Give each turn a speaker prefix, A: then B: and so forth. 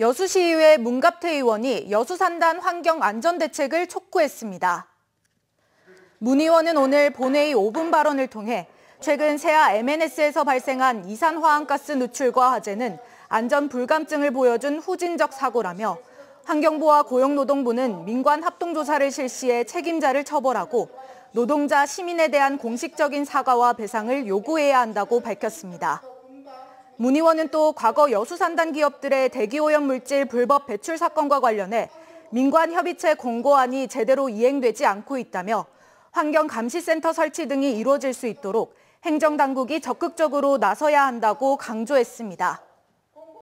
A: 여수시의회 문갑태 의원이 여수산단 환경안전대책을 촉구했습니다. 문 의원은 오늘 본회의 5분 발언을 통해 최근 세아 MNS에서 발생한 이산화황가스 누출과 화재는 안전 불감증을 보여준 후진적 사고라며 환경부와 고용노동부는 민관 합동조사를 실시해 책임자를 처벌하고 노동자 시민에 대한 공식적인 사과와 배상을 요구해야 한다고 밝혔습니다. 문 의원은 또 과거 여수 산단 기업들의 대기오염 물질 불법 배출 사건과 관련해 민관 협의체 공고안이 제대로 이행되지 않고 있다며 환경감시센터 설치 등이 이루어질 수 있도록 행정당국이 적극적으로 나서야 한다고 강조했습니다.